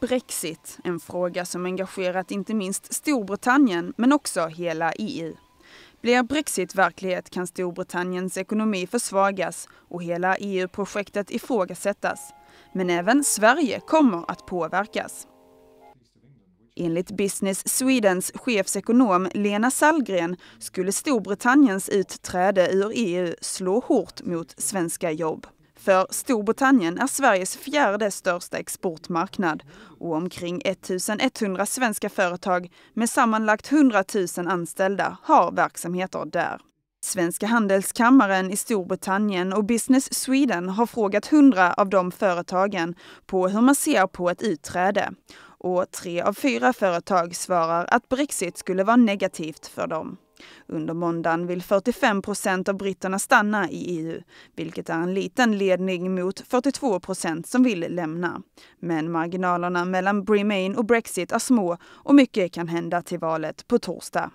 Brexit, en fråga som engagerat inte minst Storbritannien men också hela EU. Blir Brexit verklighet kan Storbritanniens ekonomi försvagas och hela EU-projektet ifrågasättas. Men även Sverige kommer att påverkas. Enligt Business Swedens chefsekonom Lena Sallgren skulle Storbritanniens utträde ur EU slå hårt mot svenska jobb. För Storbritannien är Sveriges fjärde största exportmarknad och omkring 1100 svenska företag med sammanlagt 100 000 anställda har verksamheter där. Svenska handelskammaren i Storbritannien och Business Sweden har frågat 100 av de företagen på hur man ser på ett utträde och tre av fyra företag svarar att brexit skulle vara negativt för dem. Under måndagen vill 45 procent av britterna stanna i EU, vilket är en liten ledning mot 42 procent som vill lämna. Men marginalerna mellan Remain och Brexit är små och mycket kan hända till valet på torsdag.